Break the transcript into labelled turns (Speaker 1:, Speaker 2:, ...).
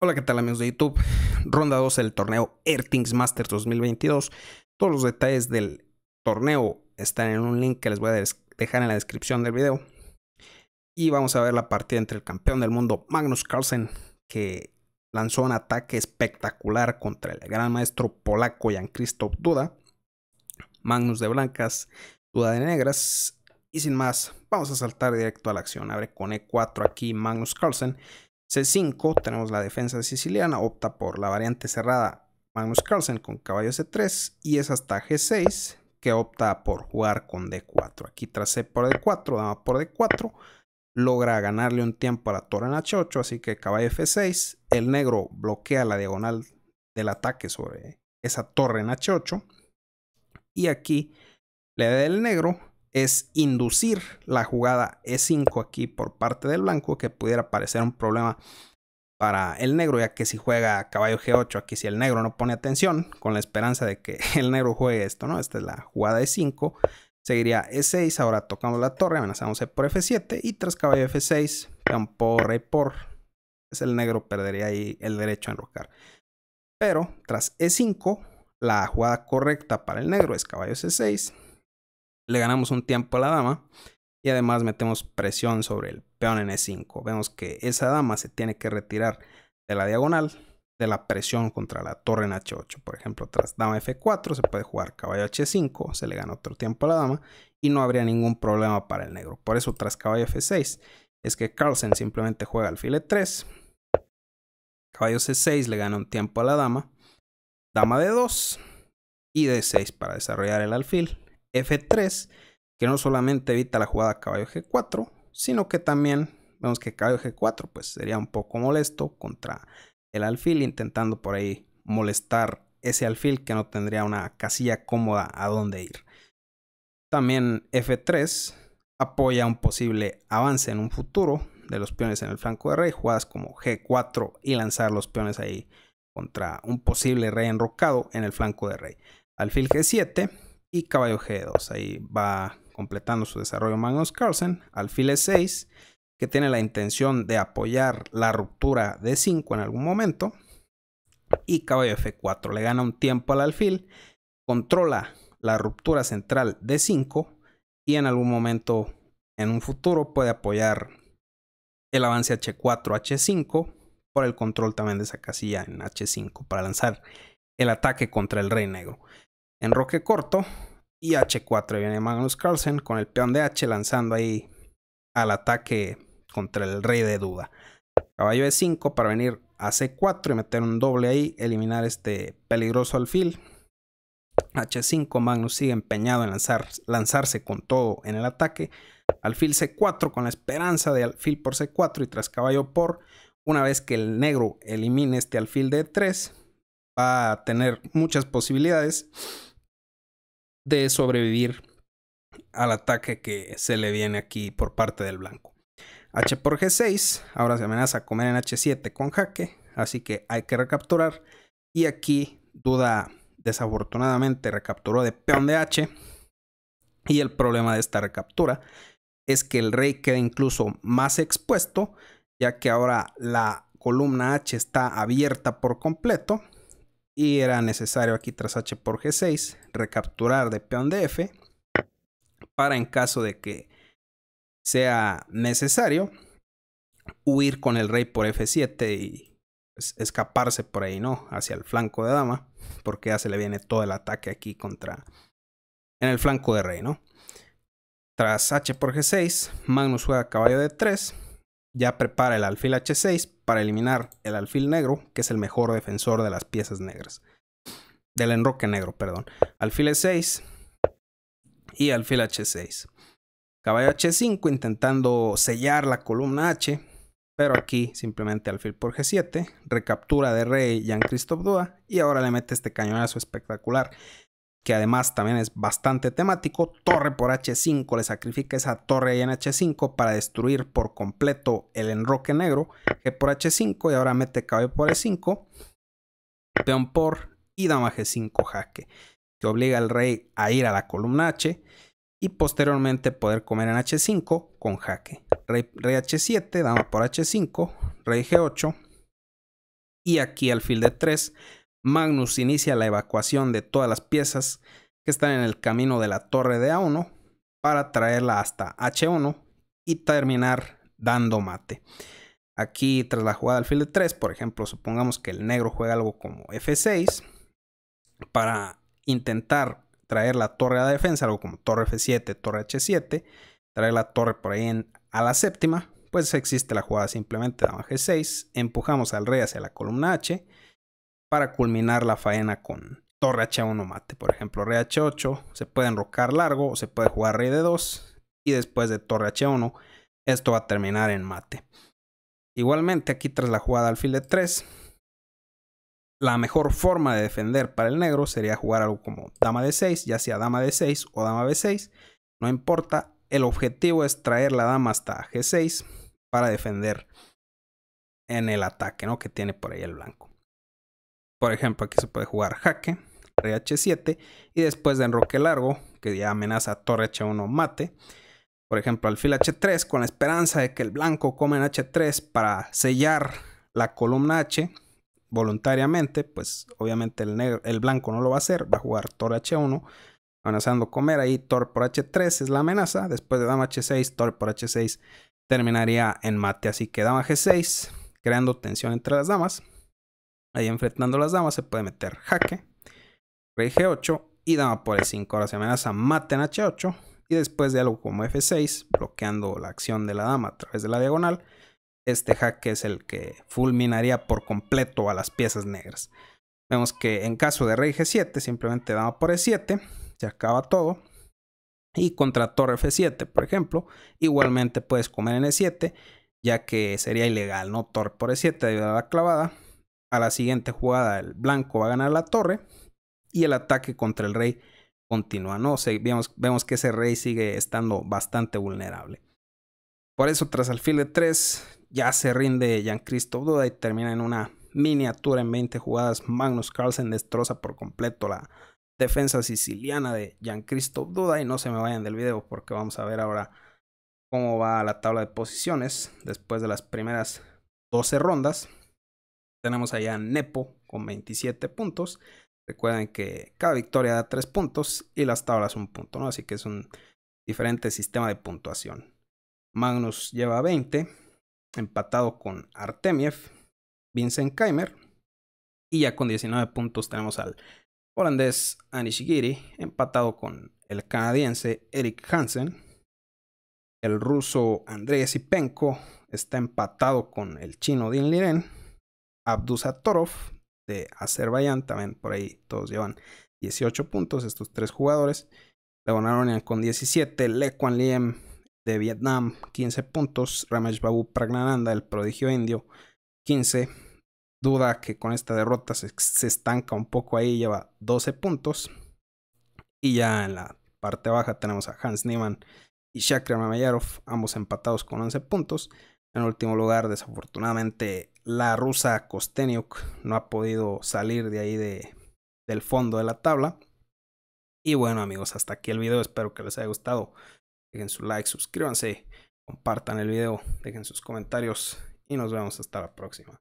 Speaker 1: Hola, ¿qué tal amigos de YouTube? Ronda 2 del torneo ertings Masters 2022. Todos los detalles del torneo están en un link que les voy a dejar en la descripción del video. Y vamos a ver la partida entre el campeón del mundo Magnus Carlsen, que lanzó un ataque espectacular contra el gran maestro polaco Jan Christoph Duda. Magnus de blancas, Duda de negras. Y sin más, vamos a saltar directo a la acción. Abre con E4 aquí Magnus Carlsen. C5 tenemos la defensa siciliana, opta por la variante cerrada Magnus Carlsen con caballo C3 y es hasta G6 que opta por jugar con D4. Aquí tras C por D4, dama por D4, logra ganarle un tiempo a la torre en H8, así que caballo F6, el negro bloquea la diagonal del ataque sobre esa torre en H8 y aquí le da el negro es inducir la jugada E5 aquí por parte del blanco, que pudiera parecer un problema para el negro, ya que si juega caballo G8, aquí si el negro no pone atención, con la esperanza de que el negro juegue esto, ¿no? Esta es la jugada E5, seguiría E6, ahora tocamos la torre, amenazamos E por F7 y tras caballo F6, campo por e por, es pues el negro perdería ahí el derecho a enrocar. Pero tras E5, la jugada correcta para el negro es caballo C6, le ganamos un tiempo a la dama y además metemos presión sobre el peón en E5. Vemos que esa dama se tiene que retirar de la diagonal de la presión contra la torre en H8. Por ejemplo, tras dama F4 se puede jugar caballo H5, se le gana otro tiempo a la dama y no habría ningún problema para el negro. Por eso tras caballo F6 es que Carlsen simplemente juega alfil E3, caballo C6 le gana un tiempo a la dama, dama D2 y D6 para desarrollar el alfil. F3, que no solamente evita la jugada caballo G4, sino que también vemos que caballo G4 pues sería un poco molesto contra el alfil, intentando por ahí molestar ese alfil que no tendría una casilla cómoda a dónde ir. También F3 apoya un posible avance en un futuro de los peones en el flanco de rey, jugadas como G4 y lanzar los peones ahí contra un posible rey enrocado en el flanco de rey. Alfil G7 y caballo G2. Ahí va completando su desarrollo Magnus Carlsen. Alfil e 6 que tiene la intención de apoyar la ruptura de 5 en algún momento. Y caballo F4 le gana un tiempo al alfil, controla la ruptura central de 5 y en algún momento en un futuro puede apoyar el avance H4, H5 por el control también de esa casilla en H5 para lanzar el ataque contra el rey negro enroque corto y H4. Viene Magnus Carlsen con el peón de H lanzando ahí al ataque contra el rey de duda. Caballo de 5 para venir a C4 y meter un doble ahí, eliminar este peligroso alfil. H5, Magnus sigue empeñado en lanzar, lanzarse con todo en el ataque. Alfil C4 con la esperanza de alfil por C4 y tras caballo por. Una vez que el negro elimine este alfil de 3 va a tener muchas posibilidades de sobrevivir al ataque que se le viene aquí por parte del blanco. H por G6, ahora se amenaza a comer en H7 con jaque, así que hay que recapturar. Y aquí Duda desafortunadamente recapturó de peón de H. Y el problema de esta recaptura es que el rey queda incluso más expuesto, ya que ahora la columna H está abierta por completo y era necesario aquí tras h por g6 recapturar de peón de f para en caso de que sea necesario huir con el rey por f7 y pues, escaparse por ahí, ¿no? Hacia el flanco de dama, porque ya se le viene todo el ataque aquí contra en el flanco de rey, ¿no? Tras h por g6, Magnus juega caballo de 3 ya prepara el alfil h6 para eliminar el alfil negro, que es el mejor defensor de las piezas negras. Del enroque negro, perdón. Alfil e6 y alfil h6. Caballo h5 intentando sellar la columna h, pero aquí simplemente alfil por g7, recaptura de rey Jean-Christophe Dua y ahora le mete este cañonazo espectacular que además también es bastante temático, torre por h5, le sacrifica esa torre ahí en h5 para destruir por completo el enroque negro, g por h5 y ahora mete caballo por e5, peón por y dama g5 jaque, que obliga al rey a ir a la columna h y posteriormente poder comer en h5 con jaque, rey, h7, dama por h5, rey g8 y aquí alfil de 3 Magnus inicia la evacuación de todas las piezas que están en el camino de la torre de A1 para traerla hasta H1 y terminar dando mate. Aquí tras la jugada alfil de 3, por ejemplo, supongamos que el negro juega algo como F6 para intentar traer la torre a defensa, algo como torre F7, torre H7, traer la torre por ahí a la séptima, pues existe la jugada simplemente dama G6, empujamos al rey hacia la columna H, para culminar la faena con torre h1 mate. Por ejemplo, re h8, se puede enrocar largo o se puede jugar rey de 2 y después de torre h1 esto va a terminar en mate. Igualmente aquí tras la jugada alfil de 3, la mejor forma de defender para el negro sería jugar algo como dama de 6, ya sea dama de 6 o dama b6, no importa, el objetivo es traer la dama hasta g6 para defender en el ataque ¿no? que tiene por ahí el blanco. Por ejemplo, aquí se puede jugar jaque, rey h7 y después de enroque largo, que ya amenaza torre h1 mate. Por ejemplo, alfil h3 con la esperanza de que el blanco come en h3 para sellar la columna h voluntariamente, pues obviamente el, el blanco no lo va a hacer, va a jugar torre h1 amenazando comer ahí torre por h3 es la amenaza, después de dama h6, torre por h6 terminaría en mate, así que dama g6 creando tensión entre las damas Ahí enfrentando las damas se puede meter jaque, rey g8 y dama por e5. Ahora se amenaza mate en h8 y después de algo como f6, bloqueando la acción de la dama a través de la diagonal, este jaque es el que fulminaría por completo a las piezas negras. Vemos que en caso de rey g7, simplemente dama por e7, se acaba todo. Y contra torre f7, por ejemplo, igualmente puedes comer en e7, ya que sería ilegal, ¿no? Torre por e7 debido a la clavada a la siguiente jugada el blanco va a ganar la torre y el ataque contra el rey continúa, ¿no? vemos, que ese rey sigue estando bastante vulnerable. Por eso, tras alfil de 3, ya se rinde Jean-Christophe Duda y termina en una miniatura en 20 jugadas. Magnus Carlsen destroza por completo la defensa siciliana de Jean-Christophe Duda. Y no se me vayan del video porque vamos a ver ahora cómo va la tabla de posiciones después de las primeras 12 rondas. Tenemos allá a Nepo con 27 puntos. Recuerden que cada victoria da 3 puntos y las tablas un punto, ¿no? Así que es un diferente sistema de puntuación. Magnus lleva 20, empatado con Artemiev, Vincent Keimer Y ya con 19 puntos tenemos al holandés Anishigiri, empatado con el canadiense Eric Hansen. El ruso Andrei Sipenko está empatado con el chino Din Liren Torov de Azerbaiyán, también por ahí todos llevan 18 puntos estos tres jugadores. Aronian con 17, Le quan Liem de Vietnam 15 puntos, Ramesh Babu Pragnananda, el prodigio indio, 15. Duda que con esta derrota se, estanca un poco ahí, lleva 12 puntos. Y ya en la parte baja tenemos a Hans Niemann y Shakira Mamayarov, ambos empatados con 11 puntos. En último lugar, desafortunadamente, la rusa Kosteniuk no ha podido salir de ahí de, del fondo de la tabla. Y bueno, amigos, hasta aquí el video. Espero que les haya gustado. Dejen su like, suscríbanse, compartan el video, dejen sus comentarios y nos vemos hasta la próxima.